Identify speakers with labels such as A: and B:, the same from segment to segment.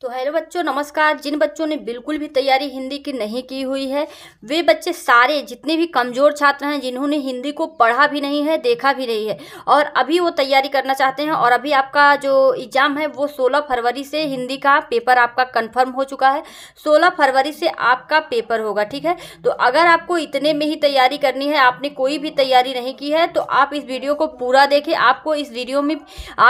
A: तो हेलो बच्चों नमस्कार जिन बच्चों ने बिल्कुल भी तैयारी हिंदी की नहीं की हुई है वे बच्चे सारे जितने भी कमज़ोर छात्र हैं जिन्होंने हिंदी को पढ़ा भी नहीं है देखा भी नहीं है और अभी वो तैयारी करना चाहते हैं और अभी आपका जो एग्ज़ाम है वो 16 फरवरी से हिंदी का पेपर आपका कन्फर्म हो चुका है सोलह फरवरी से आपका पेपर होगा ठीक है तो अगर आपको इतने में ही तैयारी करनी है आपने कोई भी तैयारी नहीं की है तो आप इस वीडियो को पूरा देखें आपको इस वीडियो में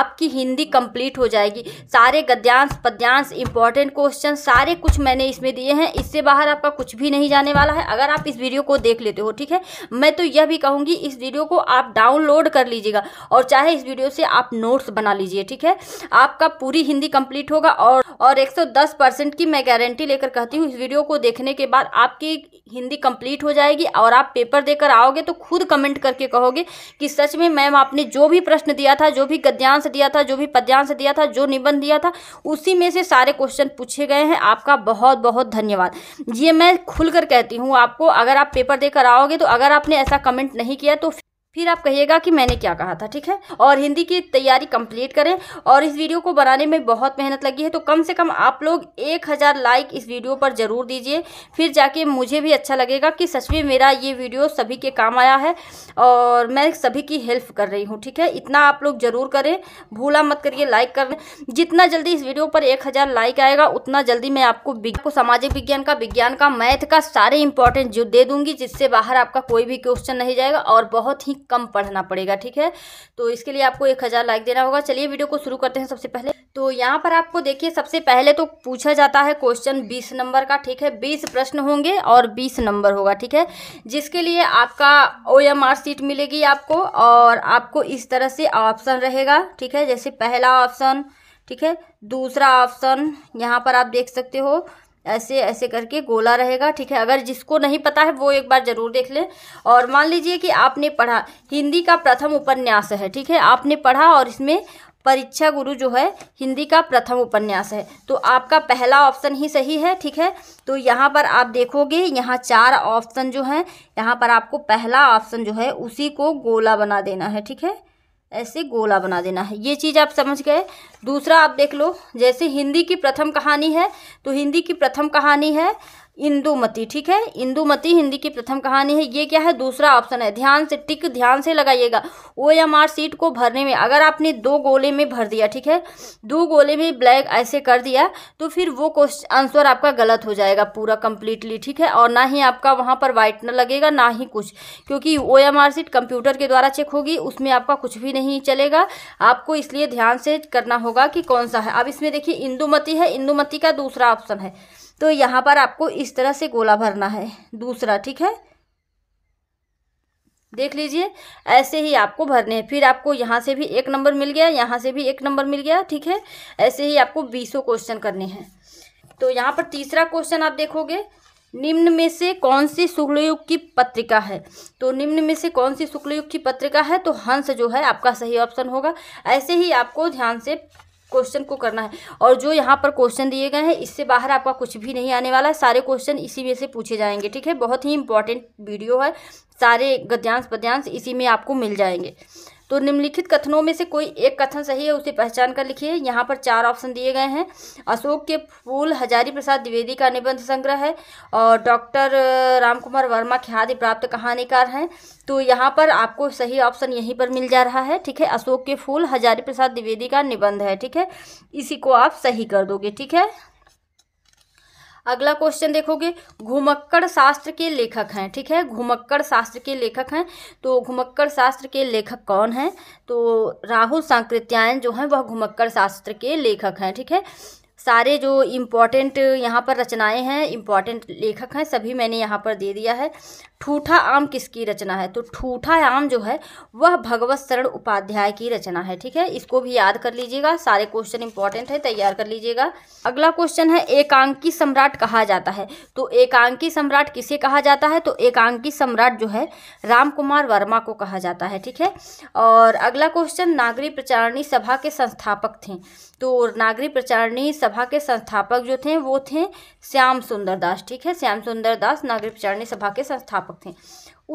A: आपकी हिंदी कम्प्लीट हो जाएगी सारे गद्यांश पद्यांश इंपॉर्टेंट क्वेश्चन सारे कुछ मैंने इसमें दिए हैं इससे बाहर आपका कुछ भी नहीं जाने वाला है अगर आप इस वीडियो को देख लेते हो ठीक है मैं तो यह भी कहूँगी इस वीडियो को आप डाउनलोड कर लीजिएगा और चाहे इस वीडियो से आप नोट्स बना लीजिए ठीक है आपका पूरी हिंदी कंप्लीट होगा और और 110 परसेंट की मैं गारंटी लेकर कहती हूँ इस वीडियो को देखने के बाद आपकी हिंदी कंप्लीट हो जाएगी और आप पेपर देकर आओगे तो खुद कमेंट करके कहोगे कि सच में मैम आपने जो भी प्रश्न दिया था जो भी गद्यांश दिया था जो भी पद्यांश दिया था जो निबंध दिया था उसी में से सारे सारे क्वेश्चन पूछे गए हैं आपका बहुत बहुत धन्यवाद ये मैं खुलकर कहती हूँ आपको अगर आप पेपर देकर आओगे तो अगर आपने ऐसा कमेंट नहीं किया तो फिर आप कहिएगा कि मैंने क्या कहा था ठीक है और हिंदी की तैयारी कंप्लीट करें और इस वीडियो को बनाने में बहुत मेहनत लगी है तो कम से कम आप लोग एक हज़ार लाइक इस वीडियो पर ज़रूर दीजिए फिर जाके मुझे भी अच्छा लगेगा कि सच में मेरा ये वीडियो सभी के काम आया है और मैं सभी की हेल्प कर रही हूँ ठीक है इतना आप लोग ज़रूर करें भूला मत करिए लाइक कर जितना जल्दी इस वीडियो पर एक हज़ार लाइक आएगा उतना जल्दी मैं आपको आपको सामाजिक विज्ञान का विज्ञान का मैथ का सारे इंपॉर्टेंट जो दे दूँगी जिससे बाहर आपका कोई भी क्वेश्चन नहीं जाएगा और बहुत ही कम पढ़ना पड़ेगा ठीक है तो इसके लिए आपको एक हज़ार लाइक देना होगा चलिए वीडियो को शुरू करते हैं सबसे पहले तो यहाँ पर आपको देखिए सबसे पहले तो पूछा जाता है क्वेश्चन बीस नंबर का ठीक है बीस प्रश्न होंगे और बीस नंबर होगा ठीक है जिसके लिए आपका ओ एम आर सीट मिलेगी आपको और आपको इस तरह से ऑप्शन रहेगा ठीक है जैसे पहला ऑप्शन ठीक है दूसरा ऑप्शन यहाँ पर आप देख सकते हो ऐसे ऐसे करके गोला रहेगा ठीक है अगर जिसको नहीं पता है वो एक बार ज़रूर देख ले और मान लीजिए कि आपने पढ़ा हिंदी का प्रथम उपन्यास है ठीक है आपने पढ़ा और इसमें परीक्षा गुरु जो है हिंदी का प्रथम उपन्यास है तो आपका पहला ऑप्शन ही सही है ठीक है तो यहाँ पर आप देखोगे यहाँ चार ऑप्शन जो हैं यहाँ पर आपको पहला ऑप्शन जो है उसी को गोला बना देना है ठीक है ऐसे गोला बना देना है ये चीज़ आप समझ गए दूसरा आप देख लो जैसे हिंदी की प्रथम कहानी है तो हिंदी की प्रथम कहानी है इंदुमती ठीक है इंदुमती हिंदी की प्रथम कहानी है ये क्या है दूसरा ऑप्शन है ध्यान से टिक ध्यान से लगाइएगा ओ एम आर सीट को भरने में अगर आपने दो गोले में भर दिया ठीक है दो गोले में ब्लैक ऐसे कर दिया तो फिर वो क्वेश्चन आंसर आपका गलत हो जाएगा पूरा कंप्लीटली ठीक है और ना ही आपका वहाँ पर वाइट न लगेगा ना ही कुछ क्योंकि O M R sheet computer के द्वारा चेक होगी उसमें आपका कुछ भी नहीं चलेगा आपको इसलिए ध्यान से करना होगा कि कौन सा है अब इसमें देखिए इंदुमती है इंदुमती का दूसरा ऑप्शन है तो यहाँ पर आपको इस तरह से गोला भरना है दूसरा ठीक है देख लीजिए ऐसे ही आपको भरने हैं फिर आपको यहाँ से भी एक नंबर मिल गया यहाँ से भी एक नंबर मिल गया ठीक है ऐसे ही आपको बीसों क्वेश्चन करने हैं तो यहाँ पर तीसरा क्वेश्चन आप देखोगे निम्न में से कौन सी शुक्लयुग की पत्रिका है तो निम्न में से कौन सी शुक्लयुग की पत्रिका है तो हंस जो है आपका सही ऑप्शन होगा ऐसे ही आपको ध्यान से क्वेश्चन को करना है और जो यहाँ पर क्वेश्चन दिए गए हैं इससे बाहर आपका कुछ भी नहीं आने वाला है सारे क्वेश्चन इसी में से पूछे जाएंगे ठीक है बहुत ही इंपॉर्टेंट वीडियो है सारे गद्यांश पद्यांश इसी में आपको मिल जाएंगे तो निम्नलिखित कथनों में से कोई एक कथन सही है उसे पहचान कर लिखिए यहाँ पर चार ऑप्शन दिए गए हैं अशोक के फूल हजारी प्रसाद द्विवेदी का निबंध संग्रह है और डॉक्टर राम कुमार वर्मा ख्यादि प्राप्त कहानीकार हैं तो यहाँ पर आपको सही ऑप्शन यहीं पर मिल जा रहा है ठीक है अशोक के फूल हजारी प्रसाद द्विवेदी का निबंध है ठीक है इसी को आप सही कर दोगे ठीक है अगला क्वेश्चन देखोगे घुमक्कड़ शास्त्र के लेखक हैं ठीक है घुमक्कड़ शास्त्र के लेखक हैं तो घुमक्कड़ शास्त्र के लेखक कौन हैं तो राहुल सांकृत्यायन जो हैं वह घुमक्कड़ शास्त्र के लेखक हैं ठीक है सारे जो इम्पॉर्टेंट यहाँ पर रचनाएं हैं इम्पॉर्टेंट लेखक हैं सभी मैंने यहाँ पर दे दिया है ठूठा आम किसकी रचना है तो ठूठा आम जो है वह भगवत शरण उपाध्याय की रचना है ठीक है इसको भी याद कर लीजिएगा सारे क्वेश्चन इंपॉर्टेंट है तैयार कर लीजिएगा अगला क्वेश्चन है एकांकी सम्राट कहा जाता है तो एकांकी सम्राट किसे कहा जाता है तो एकांकी सम्राट जो है राम कुमार वर्मा को कहा जाता है ठीक है और अगला क्वेश्चन नागरी प्रचारणी सभा के संस्थापक थे तो नागरी प्रचारणी सभा के संस्थापक जो थे वो थे श्याम सुंदर दास ठीक है श्याम सुंदर दास नागरिक विचारणी सभा के संस्थापक थे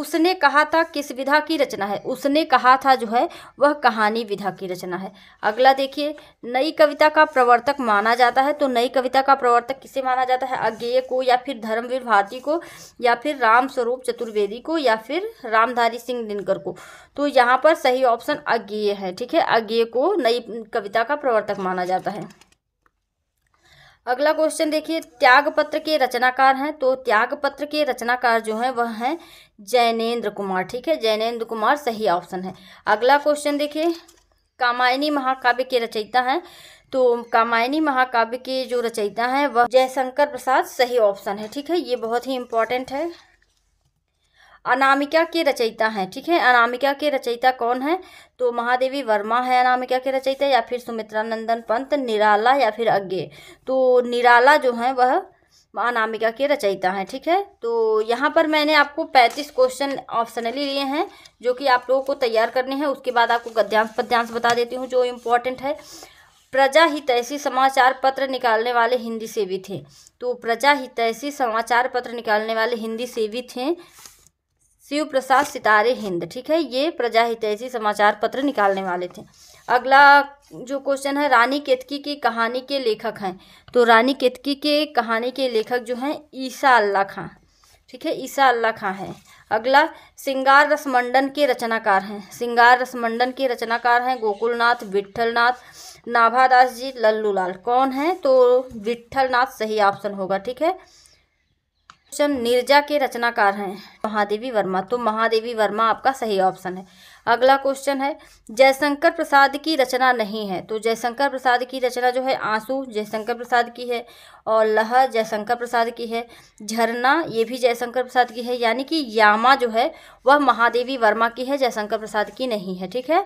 A: उसने कहा था किस विधा की रचना है उसने कहा था जो है वह कहानी विधा की रचना है अगला देखिए नई कविता का प्रवर्तक माना जाता है तो नई कविता का प्रवर्तक किसे माना जाता है अज्ञेय को या फिर धर्मवीर भारती को या फिर राम स्वरूप चतुर्वेदी को या फिर रामधारी सिंह दिनकर को तो यहाँ पर सही ऑप्शन अज्ञेय है ठीक है अज्ञेय को नई कविता का प्रवर्तक माना जाता है अगला क्वेश्चन देखिए त्यागपत्र के रचनाकार हैं तो त्यागपत्र के रचनाकार जो हैं वह हैं जैनेन्द्र कुमार ठीक है जैनेन्द्र कुमार सही ऑप्शन है अगला क्वेश्चन देखिए कामायनी महाकाव्य के रचयिता हैं तो कामायनी महाकाव्य के जो रचयिता हैं वह जयशंकर प्रसाद सही ऑप्शन है ठीक है ये बहुत ही इंपॉर्टेंट है अनामिका के रचयिता हैं ठीक है अनामिका के रचयिता कौन है तो महादेवी वर्मा है अनामिका के रचयिता या फिर सुमित्रा नंदन पंत निराला या फिर अज्ञे तो निराला जो है वह अनामिका के रचयिता हैं ठीक है तो यहाँ पर मैंने आपको पैंतीस क्वेश्चन ऑप्शनली लिए हैं जो कि आप लोगों को तैयार करने हैं उसके बाद आपको गद्यांश पद्यांश बता देती हूँ जो इम्पोर्टेंट है प्रजा हितैषी समाचार पत्र निकालने वाले हिंदी सेवी थे तो प्रजा हितैषी समाचार पत्र निकालने वाले हिंदी सेवी थे शिव प्रसाद सितारे हिंद ठीक है ये प्रजा हितैषी समाचार पत्र निकालने वाले थे अगला जो क्वेश्चन है रानी केतकी की कहानी के लेखक हैं तो रानी केतकी के कहानी के लेखक जो हैं ईसा अल्लाह खां ठीक है ईसा अल्लाह खां हैं अगला सिंगार रसमंडन के रचनाकार हैं सिंगार रसमंडन के रचनाकार हैं गोकुलनाथ विट्ठलनाथ नाभादास जी लल्लूलाल कौन है तो विट्ठलनाथ सही ऑप्शन होगा ठीक है क्वेश्चन निर्जा के रचनाकार हैं महादेवी वर्मा तो महादेवी वर्मा आपका सही ऑप्शन है अगला क्वेश्चन है जयशंकर प्रसाद की रचना नहीं है तो जयशंकर प्रसाद की रचना जो है आंसू जयशंकर प्रसाद की है और लहर जयशंकर प्रसाद की है झरना ये भी जयशंकर प्रसाद की है यानी कि यामा जो है वह महादेवी वर्मा की है जयशंकर प्रसाद की नहीं है ठीक है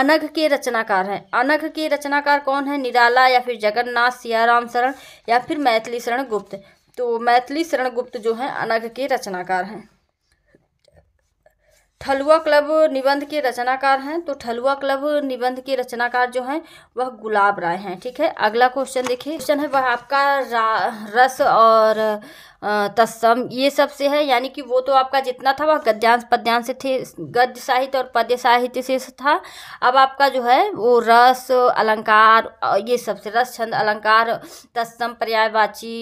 A: अनघ के रचनाकार हैं अनघ के रचनाकार कौन है निराला या फिर जगन्नाथ सियाराम शरण या फिर मैथिली शरण गुप्त तो मैथिली शरण गुप्त जो हैं अनग के रचनाकार हैं ठलुआ क्लब निबंध के रचनाकार हैं तो ठलुआ क्लब निबंध के रचनाकार जो हैं वह गुलाब राय हैं ठीक है अगला क्वेश्चन देखिए क्वेश्चन है वह आपका रस और तत्सम ये सब से है यानी कि वो तो आपका जितना था वह गद्यांश पद्यांश से थे गद्य साहित्य और पद्य साहित्य से था अब आपका जो है वो रस अलंकार ये सब से रस छंद अलंकार तत्सम पर्यायवाची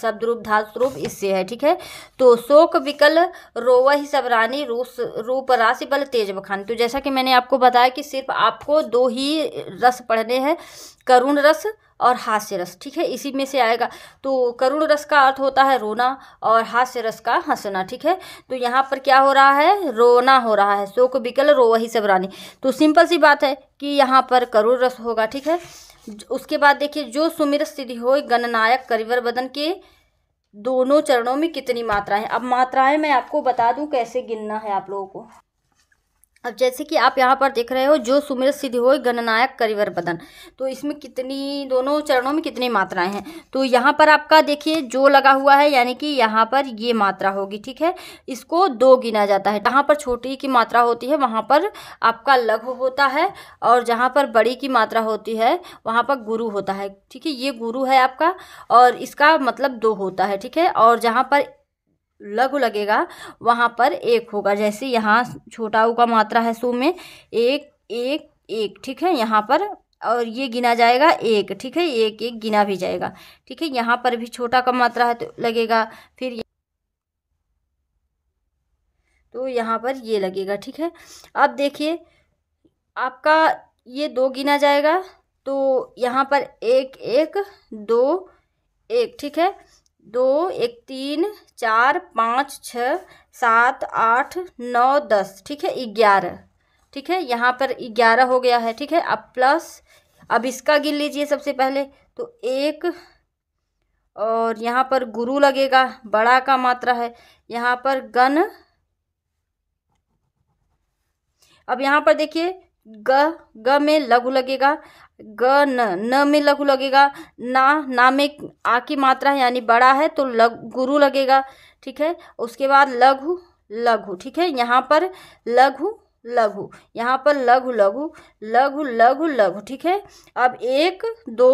A: शब्द रूप धातु रूप इससे है ठीक है तो शोक विकल रोव ही सबरानी रूस रूप राशि बल तेज बखानी तो जैसा कि मैंने आपको बताया कि सिर्फ आपको दो ही रस पढ़ने हैं करुण रस और हास्य रस ठीक है इसी में से आएगा तो करुण रस का अर्थ होता है रोना और हास्य रस का हंसना ठीक है तो यहाँ पर क्या हो रहा है रोना हो रहा है शोक विकल रो वही सब रानी तो सिंपल सी बात है कि यहाँ पर करुण रस होगा ठीक है उसके बाद देखिए जो सुमिर सिद्धि हो गणनायक करिवर बदन के दोनों चरणों में कितनी मात्राएं अब मात्राएं मैं आपको बता दूं कैसे गिनना है आप लोगों को अब जैसे कि आप यहाँ पर देख रहे हो जो सुमेर सिद्ध हो गणनायक करिवर बदन तो इसमें कितनी दोनों चरणों में कितनी मात्राएं हैं तो यहाँ पर आपका देखिए जो लगा हुआ है यानी कि यहाँ पर ये मात्रा होगी ठीक है इसको दो गिना जाता है जहाँ पर छोटी की मात्रा होती है वहाँ पर आपका लघु होता है और जहाँ पर बड़ी की मात्रा होती है वहाँ पर गुरु होता है ठीक है ये गुरु है आपका और इसका मतलब दो होता है ठीक है और जहाँ पर लघु लगेगा वहाँ पर एक होगा जैसे यहाँ छोटा ऊ का मात्रा है सो में एक एक एक ठीक है यहाँ पर और ये गिना जाएगा एक ठीक है एक एक गिना भी जाएगा ठीक है यहाँ पर भी छोटा का मात्रा है तो लगेगा फिर तो यहाँ पर ये लगेगा ठीक है अब देखिए आपका ये दो गिना जाएगा तो यहाँ पर एक एक दो एक ठीक है दो एक तीन चार पाँच छः सात आठ नौ दस ठीक है ग्यारह ठीक है यहाँ पर ग्यारह हो गया है ठीक है अब प्लस अब इसका गिन लीजिए सबसे पहले तो एक और यहाँ पर गुरु लगेगा बड़ा का मात्रा है यहाँ पर गन अब यहाँ पर देखिए ग ग में लघु लगेगा ग न न में लघु लगेगा ना ना में आ की मात्रा है यानी बड़ा है तो लग गुरु लगेगा ठीक है उसके बाद लघु लघु ठीक है यहाँ पर लघु लघु यहाँ पर लघु लघु लघु लघु लघु ठीक है अब एक दो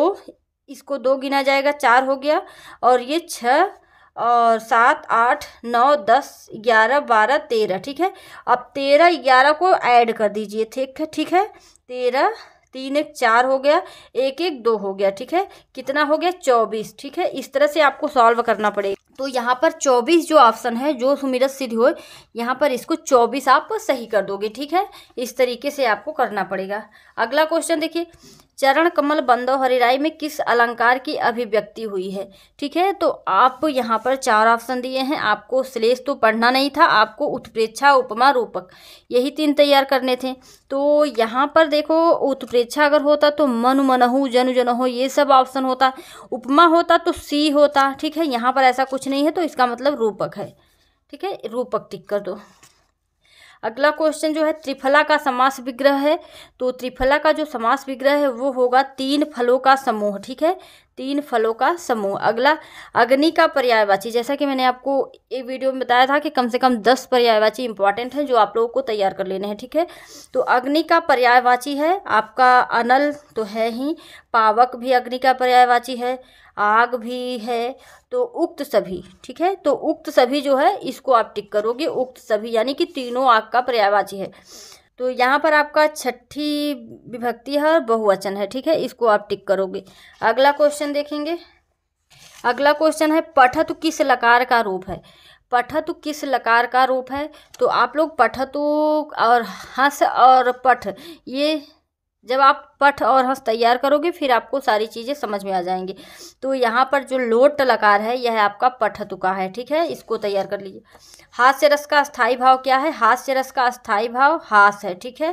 A: इसको दो गिना जाएगा चार हो गया और ये छ और सात आठ नौ दस ग्यारह बारह तेरह ठीक है अब तेरह ग्यारह को ऐड कर दीजिए ठीक है ठीक है तेरह तीन एक चार हो गया एक एक दो हो गया ठीक है कितना हो गया चौबीस ठीक है इस तरह से आपको सॉल्व करना पड़ेगा तो यहाँ पर चौबीस जो ऑप्शन है जो सुमिरत सिद्ध हो यहाँ पर इसको चौबीस आप सही कर दोगे ठीक है इस तरीके से आपको करना पड़ेगा अगला क्वेश्चन देखिए चरण कमल बंदो हरिराय में किस अलंकार की अभिव्यक्ति हुई है ठीक है तो आप यहाँ पर चार ऑप्शन दिए हैं आपको श्लेष तो पढ़ना नहीं था आपको उत्प्रेक्षा उपमा रूपक यही तीन तैयार करने थे तो यहाँ पर देखो उत्प्रेक्षा अगर होता तो मनु मनहु जनु जनहु ये सब ऑप्शन होता उपमा होता तो सी होता ठीक है यहाँ पर ऐसा कुछ नहीं है तो इसका मतलब रूपक है ठीक है रूपक टिक कर दो अगला क्वेश्चन जो है त्रिफला का समास विग्रह है तो त्रिफला का जो समास विग्रह है वो होगा तीन फलों का समूह ठीक है तीन फलों का समूह अगला अग्नि का पर्यायवाची जैसा कि मैंने आपको एक वीडियो में बताया था कि कम से कम दस पर्यायवाची इंपॉर्टेंट हैं जो आप लोगों को तैयार कर लेने हैं ठीक है तो अग्नि का पर्यायवाची है आपका अनल तो है ही पावक भी अग्नि का पर्यायवाची है आग भी है तो उक्त सभी ठीक है तो उक्त सभी जो है इसको आप टिक करोगे उक्त सभी यानी कि तीनों आग का पर्यायवाची है तो यहाँ पर आपका छठी विभक्ति है और बहुवचन है ठीक है इसको आप टिक करोगे अगला क्वेश्चन देखेंगे अगला क्वेश्चन है पठत किस लकार का रूप है पठत किस लकार का रूप है तो आप लोग पठत और हंस और पठ ये जब आप पठ और हंस तैयार करोगे फिर आपको सारी चीज़ें समझ में आ जाएंगी तो यहाँ पर जो लोट लकार है यह आपका पठतु का है ठीक है इसको तैयार कर लीजिए हास्य रस का स्थायी भाव क्या है हास्य रस का अस्थाई भाव हास है ठीक है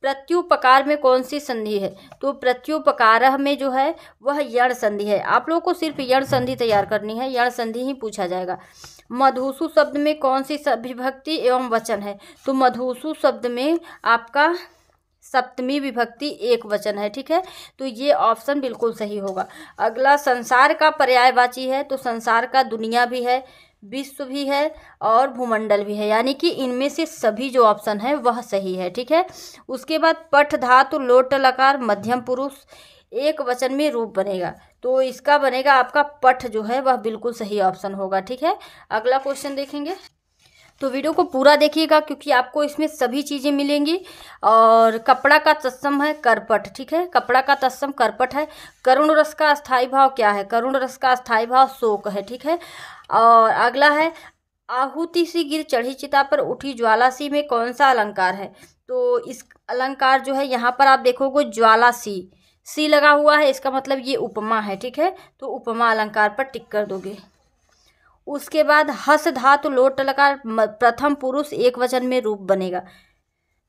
A: प्रत्युपकार में कौन सी संधि है तो प्रत्युपकार में जो है वह यण संधि है आप लोगों को सिर्फ यण संधि तैयार करनी है यण संधि ही पूछा जाएगा मधुसु शब्द में कौन सी विभक्ति एवं वचन है तो मधुसु शब्द में आपका सप्तमी विभक्ति एक वचन है ठीक है तो ये ऑप्शन बिल्कुल सही होगा अगला संसार का पर्यायवाची है तो संसार का दुनिया भी है विश्व भी है और भूमंडल भी है यानी कि इनमें से सभी जो ऑप्शन है वह सही है ठीक है उसके बाद पठ धातु लोट लकार मध्यम पुरुष एक वचन में रूप बनेगा तो इसका बनेगा आपका पठ जो है वह बिल्कुल सही ऑप्शन होगा ठीक है अगला क्वेश्चन देखेंगे तो वीडियो को पूरा देखिएगा क्योंकि आपको इसमें सभी चीज़ें मिलेंगी और कपड़ा का तत्सम है करपट ठीक है कपड़ा का तत्सम करपट है करुण रस का स्थाई भाव क्या है करुण रस का स्थाई भाव शोक है ठीक है और अगला है आहुति सी गिर चढ़ी चिता पर उठी ज्वाला सी में कौन सा अलंकार है तो इस अलंकार जो है यहाँ पर आप देखोगे ज्वाला सी सी लगा हुआ है इसका मतलब ये उपमा है ठीक है तो उपमा अलंकार पर टिक कर दोगे उसके बाद हस धातु लोट लकार प्रथम पुरुष एक वचन में रूप बनेगा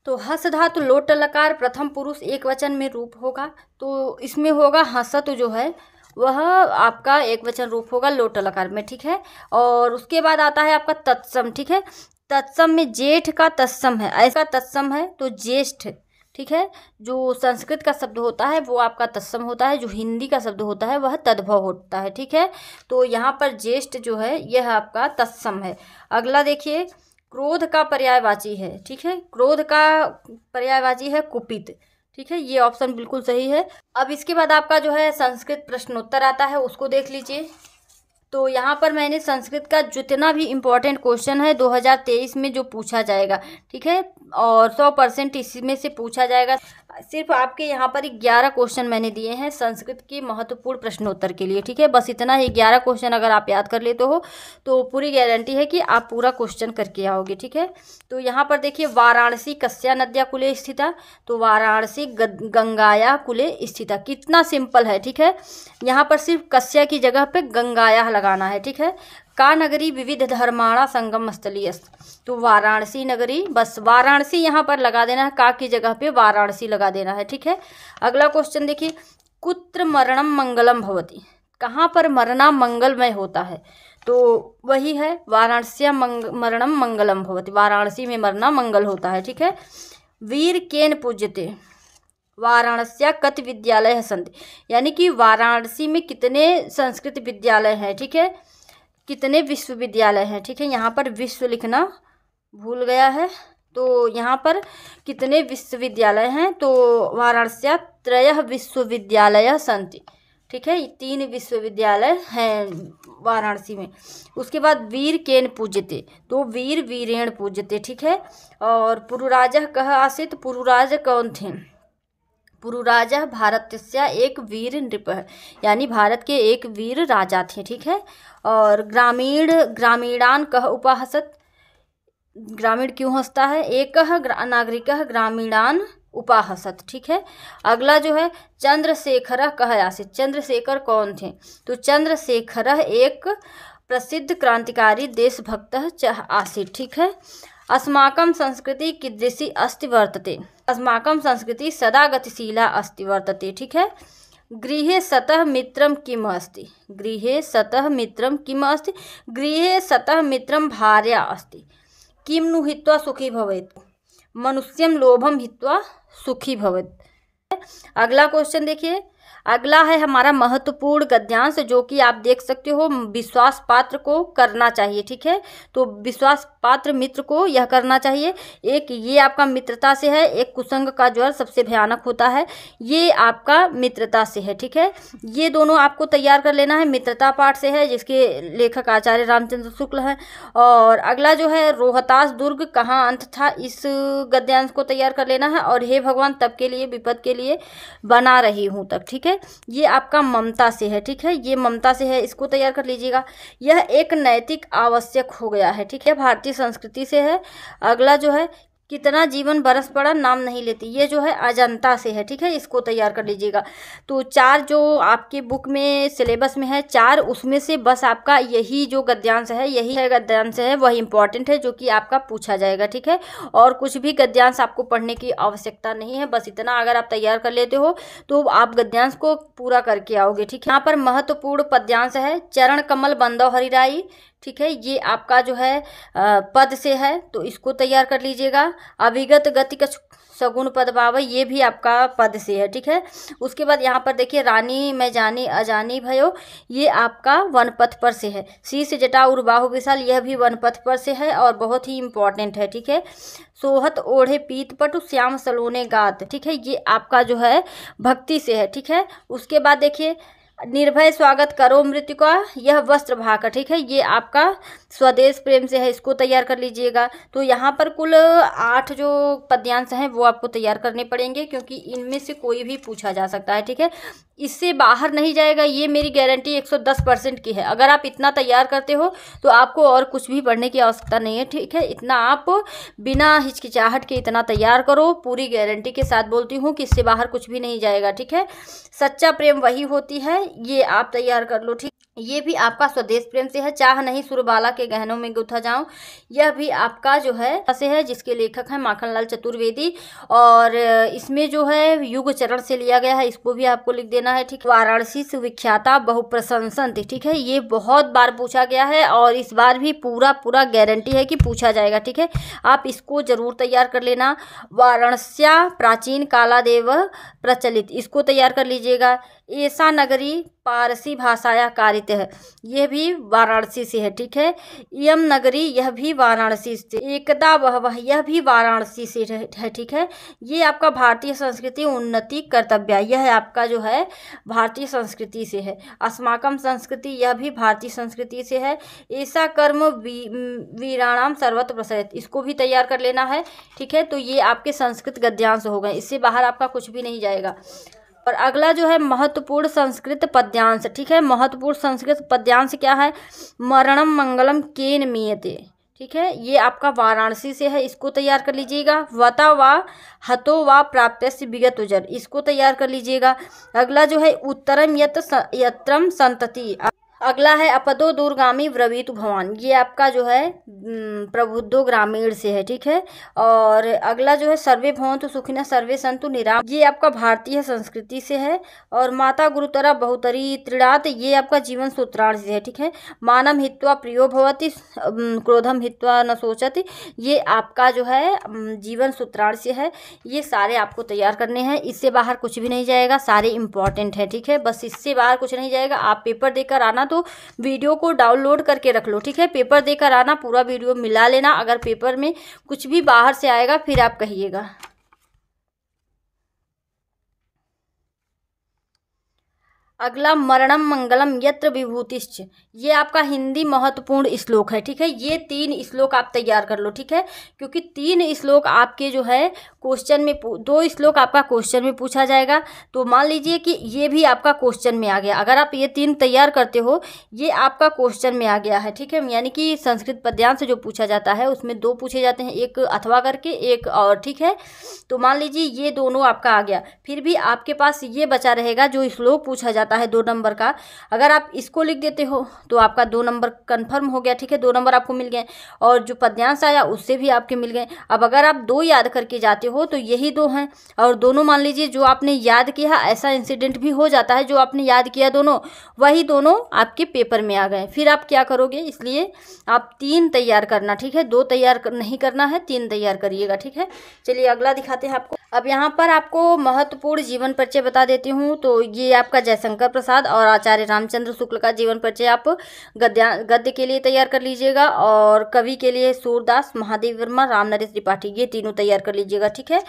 A: तो हस धातु लोट लकार प्रथम पुरुष एक वचन में रूप होगा तो इसमें होगा हसत जो है वह आपका एक वचन रूप होगा लोटल आकार में ठीक है और उसके बाद आता है आपका तत्सम ठीक है तत्सम में जेठ का तत्सम है ऐसा तत्सम है तो ज्येष्ठ ठीक है जो संस्कृत का शब्द होता है वो आपका तत्सम होता है जो हिंदी का शब्द होता है वह तद्भव होता है ठीक है तो यहाँ पर ज्येष्ठ जो है यह आपका तत्सम है अगला देखिए क्रोध का पर्यायवाची है ठीक है क्रोध का पर्यायवाची है कुपित ठीक है ये ऑप्शन बिल्कुल सही है अब इसके बाद आपका जो है संस्कृत प्रश्नोत्तर आता है उसको देख लीजिए तो यहाँ पर मैंने संस्कृत का जितना भी इम्पोर्टेंट क्वेश्चन है 2023 में जो पूछा जाएगा ठीक है और सौ परसेंट इसमें से पूछा जाएगा सिर्फ आपके यहाँ पर ग्यारह क्वेश्चन मैंने दिए हैं संस्कृत के महत्वपूर्ण प्रश्नोत्तर के लिए ठीक है बस इतना ही ग्यारह क्वेश्चन अगर आप याद कर लेते हो तो पूरी गारंटी है कि आप पूरा क्वेश्चन करके आओगे ठीक है तो यहाँ पर देखिए वाराणसी कस्या नद्या कुले स्थित तो वाराणसी गंगाया कुले स्थित कितना सिंपल है ठीक है यहाँ पर सिर्फ कस्या की जगह पर गंगाया लगाना है ठीक है का नगरी विविध धर्माणा संगम स्थलीय तो वाराणसी नगरी बस वाराणसी यहाँ पर लगा देना है का की जगह पे वाराणसी लगा देना है ठीक है अगला क्वेश्चन देखिए कुत्र मरणम मंगलम भवती कहाँ पर मरना मंगलमय होता है तो वही है वाराणसी मंग मरणम मंगलम भवती वाराणसी में मरना मंगल होता है ठीक है वीर केन पूज्यते वाराणसी कत विद्यालय है संत यानी कि वाराणसी में कितने संस्कृत विद्यालय हैं ठीक है थीके? कितने विश्वविद्यालय हैं ठीक है यहाँ पर विश्व लिखना भूल गया है तो यहाँ पर कितने विश्वविद्यालय हैं तो वाराणसी त्रय विश्वविद्यालय सन्ति ठीक है तीन विश्वविद्यालय हैं वाराणसी में उसके बाद वीर केन पूजते तो वीर वीरेण पूजते ठीक है और पुरुराज कह आसित पुरुराज कौन थे पुरुराजा भारत एक वीर नृप यानी भारत के एक वीर राजा थे ठीक है और ग्रामीण ग्रामीणान कह उपहसत ग्रामीण क्यों हंसता है एक ग्रा, नागरिक ग्रामीणान उपाहसत ठीक है अगला जो है चंद्रशेखर कह आसित चंद्रशेखर कौन थे तो चंद्रशेखर एक प्रसिद्ध क्रांतिकारी देशभक्त आसित ठीक है अस्माकं संस्कृति कीदृशी अस्ति वर्तते अस्माकं संस्कृति सदा गतिशीला अस्ति वर्तते ठीक है गृहे सतह मित्र किम अस्ति गृहे सतह मित्र किम अस्ति गृहे सतह मित्र भार्या अस्ति किम नु हित्वा सुखी भवेत् मनुष्यम लोभम हित्वा सुखी भवेत् अगला क्वेश्चन देखिए अगला है हमारा महत्वपूर्ण गद्यांश जो कि आप देख सकते हो विश्वास पात्र को करना चाहिए ठीक है तो विश्वास पात्र मित्र को यह करना चाहिए एक ये आपका मित्रता से है एक कुसंग का ज्वर सबसे भयानक होता है ये आपका मित्रता से है ठीक है ये दोनों आपको तैयार कर लेना है मित्रता पाठ से है जिसके लेखक आचार्य रामचंद्र शुक्ल हैं और अगला जो है रोहतास दुर्ग कहाँ अंत था इस गद्यांश को तैयार कर लेना है और हे भगवान तब के लिए विपद के लिए बना रही हूँ तक ठीक है ये आपका ममता से है ठीक है ये ममता से है इसको तैयार कर लीजिएगा यह एक नैतिक आवश्यक हो गया है ठीक है भारतीय संस्कृति से है अगला जो है कितना जीवन बरस पड़ा नाम नहीं लेती ये जो है अजंता से है ठीक है इसको तैयार कर लीजिएगा तो चार जो आपके बुक में सिलेबस में है चार उसमें से बस आपका यही जो गद्यांश है यही है गद्यांश है वही इंपॉर्टेंट है जो कि आपका पूछा जाएगा ठीक है और कुछ भी गद्यांश आपको पढ़ने की आवश्यकता नहीं है बस इतना अगर आप तैयार कर लेते हो तो आप गद्यांश को पूरा करके आओगे ठीक है यहाँ पर महत्वपूर्ण पद्यांश है चरण कमल बंदव हरिराई ठीक है ये आपका जो है पद से है तो इसको तैयार कर लीजिएगा अभिगत गति का सगुण पद भाव ये भी आपका पद से है ठीक है उसके बाद यहाँ पर देखिए रानी मैं जानी अजानी भयो ये आपका वन पथ पर से है शीर्ष जटा उर्बाहु विशाल यह भी वन पथ पर से है और बहुत ही इम्पॉर्टेंट है ठीक है सोहत ओढ़े पीत श्याम सलोने गात ठीक है ये आपका जो है भक्ति से है ठीक है उसके बाद देखिए निर्भय स्वागत करो मृत्यु का यह वस्त्र भाग ठीक है ये आपका स्वदेश प्रेम से है इसको तैयार कर लीजिएगा तो यहाँ पर कुल आठ जो पद्यांश हैं वो आपको तैयार करने पड़ेंगे क्योंकि इनमें से कोई भी पूछा जा सकता है ठीक है इससे बाहर नहीं जाएगा ये मेरी गारंटी 110 परसेंट की है अगर आप इतना तैयार करते हो तो आपको और कुछ भी पढ़ने की आवश्यकता नहीं है ठीक है इतना आप बिना हिचकिचाहट के इतना तैयार करो पूरी गारंटी के साथ बोलती हूँ कि इससे बाहर कुछ भी नहीं जाएगा ठीक है सच्चा प्रेम वही होती है ये आप तैयार कर लो ठीक ये भी आपका स्वदेश प्रेम से है चाह नहीं सुरबाला के गहनों में गुथा जाऊं यह भी आपका जो है से है जिसके लेखक हैं माखनलाल चतुर्वेदी और इसमें जो है युग चरण से लिया गया है इसको भी आपको लिख देना है ठीक वाराणसी सुविख्याता बहुप्रशंसंत ठीक है ये बहुत बार पूछा गया है और इस बार भी पूरा पूरा गारंटी है कि पूछा जाएगा ठीक है आप इसको जरूर तैयार कर लेना वाराणस्या प्राचीन कालादेव प्रचलित इसको तैयार कर लीजिएगा ऐसा नगरी पारसी भाषाया कारित है यह भी वाराणसी से है ठीक है यम नगरी यह भी वाराणसी से एकदा वह वह यह भी वाराणसी से है ठीक है ये आपका भारतीय संस्कृति उन्नति कर्तव्य यह आपका जो है भारतीय संस्कृति से है अस्माकम संस्कृति यह भी भारतीय संस्कृति से है ऐसा कर्म वी, वीराणाम सर्वत्र प्रसिद्ध इसको भी तैयार कर लेना है ठीक है तो ये आपके संस्कृत गद्यांश हो गए इससे बाहर आपका कुछ भी नहीं जाएगा और अगला जो है महत्वपूर्ण संस्कृत पद्यांश ठीक है महत्वपूर्ण संस्कृत पद्यांश क्या है मरणम मंगलम केन मियते ठीक है ये आपका वाराणसी से है इसको तैयार कर लीजिएगा वता वा हतो व प्राप्त से विगत उजर इसको तैयार कर लीजिएगा अगला जो है उत्तरम यत यत्रम संतति अगला है अपदो दूरगामी व्रवीत भवान ये आपका जो है प्रबुद्धो ग्रामीण से है ठीक है और अगला जो है सर्वे भवन तो सुखिना सर्वे संतु निराम ये आपका भारतीय संस्कृति से है और माता गुरुतरा बहुतरी त्रिड़ात ये आपका जीवन सूत्राण से है ठीक है मानम हित्वा प्रियो भवती क्रोधम हित्वा न सोचती ये आपका जो है जीवन सूत्राण से है ये सारे आपको तैयार करने हैं इससे बाहर कुछ भी नहीं जाएगा सारे इंपॉर्टेंट है ठीक है बस इससे बाहर कुछ नहीं जाएगा आप पेपर देकर आना तो वीडियो को डाउनलोड करके रख लो ठीक है पेपर देकर आना पूरा वीडियो मिला लेना अगर पेपर में कुछ भी बाहर से आएगा फिर आप कहिएगा अगला मरणम मंगलम यत्र विभूतिश्च ये आपका हिंदी महत्वपूर्ण श्लोक है ठीक है ये तीन श्लोक आप तैयार कर लो ठीक है क्योंकि तीन श्लोक आपके जो है क्वेश्चन में दो श्लोक आपका क्वेश्चन में पूछा जाएगा तो मान लीजिए कि ये भी आपका क्वेश्चन में आ गया अगर आप ये तीन तैयार करते हो ये आपका क्वेश्चन में आ गया है ठीक है यानी कि संस्कृत पद्यांश जो पूछा जाता है उसमें दो पूछे जाते हैं एक अथवा करके एक और ठीक है तो मान लीजिए ये दोनों आपका आ गया फिर भी आपके पास ये बचा रहेगा जो श्लोक पूछा जाता जाता है दो नंबर का अगर आप इसको लिख देते हो तो आपका दो नंबर कन्फर्म हो गया ठीक है दो नंबर आपको मिल गए और जो पद्यांश आया उससे भी आपके मिल गए अब अगर आप दो याद करके जाते हो तो यही दो हैं और दोनों मान लीजिए जो आपने याद किया ऐसा इंसिडेंट भी हो जाता है जो आपने याद किया दोनों वही दोनों आपके पेपर में आ गए फिर आप क्या करोगे इसलिए आप तीन तैयार करना ठीक है दो तैयार नहीं करना है तीन तैयार करिएगा ठीक है चलिए अगला दिखाते हैं आपको अब यहाँ पर आपको महत्वपूर्ण जीवन परिचय बता देती हूँ तो ये आपका जयशंकर प्रसाद और आचार्य रामचंद्र शुक्ल का जीवन परिचय आप गद्या गद्य के लिए तैयार कर लीजिएगा और कवि के लिए सूरदास महादेव वर्मा रामनरेश त्रिपाठी ये तीनों तैयार कर लीजिएगा ठीक है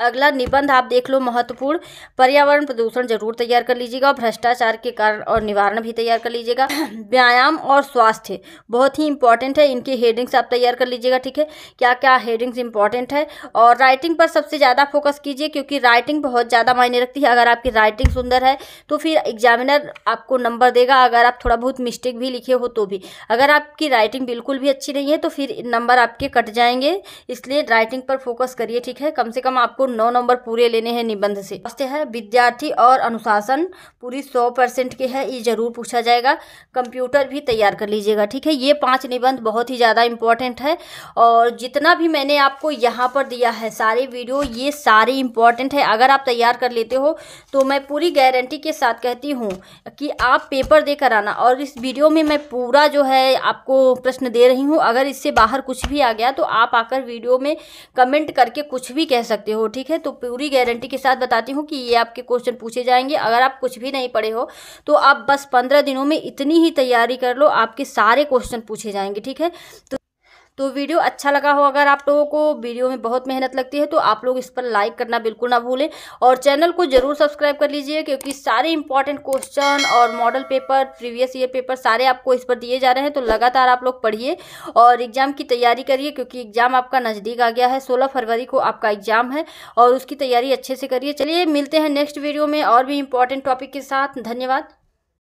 A: अगला निबंध आप देख लो महत्वपूर्ण पर्यावरण प्रदूषण जरूर तैयार कर लीजिएगा भ्रष्टाचार के कारण और निवारण भी तैयार कर लीजिएगा व्यायाम और स्वास्थ्य बहुत ही इंपॉर्टेंट है इनके हेडिंग्स आप तैयार कर लीजिएगा ठीक है क्या क्या हेडिंग्स इंपॉर्टेंट है और राइटिंग पर सबसे ज़्यादा फोकस कीजिए क्योंकि राइटिंग बहुत ज़्यादा मायने रखती है अगर आपकी राइटिंग सुंदर है तो फिर एग्जामिनर आपको नंबर देगा अगर आप थोड़ा बहुत मिस्टेक भी लिखे हो तो भी अगर आपकी राइटिंग बिल्कुल भी अच्छी नहीं है तो फिर नंबर आपके कट जाएंगे इसलिए राइटिंग पर फोकस करिए ठीक है कम से कम आपको आपको नौ नंबर पूरे लेने हैं निबंध से पूछते है विद्यार्थी और अनुशासन पूरी सौ परसेंट के है ये जरूर पूछा जाएगा कंप्यूटर भी तैयार कर लीजिएगा ठीक है ये पांच निबंध बहुत ही ज़्यादा इम्पॉर्टेंट है और जितना भी मैंने आपको यहाँ पर दिया है सारे वीडियो ये सारे इम्पॉर्टेंट है अगर आप तैयार कर लेते हो तो मैं पूरी गारंटी के साथ कहती हूँ कि आप पेपर दे आना और इस वीडियो में मैं पूरा जो है आपको प्रश्न दे रही हूँ अगर इससे बाहर कुछ भी आ गया तो आप आकर वीडियो में कमेंट करके कुछ भी कह सकते हो ठीक है तो पूरी गारंटी के साथ बताती हूँ कि ये आपके क्वेश्चन पूछे जाएंगे अगर आप कुछ भी नहीं पढ़े हो तो आप बस पंद्रह दिनों में इतनी ही तैयारी कर लो आपके सारे क्वेश्चन पूछे जाएंगे ठीक है तो तो वीडियो अच्छा लगा हो अगर आप लोगों को वीडियो में बहुत मेहनत लगती है तो आप लोग इस पर लाइक करना बिल्कुल ना भूलें और चैनल को ज़रूर सब्सक्राइब कर लीजिए क्योंकि सारे इंपॉर्टेंट क्वेश्चन और model paper previous year paper सारे आपको इस पर दिए जा रहे हैं तो लगातार आप लोग पढ़िए और एग्ज़ाम की तैयारी करिए क्योंकि एग्ज़ाम आपका नज़दीक आ गया है सोलह फरवरी को आपका एग्ज़ाम है और उसकी तैयारी अच्छे से करिए चलिए मिलते हैं नेक्स्ट वीडियो में और भी इंपॉर्टेंट टॉपिक के साथ धन्यवाद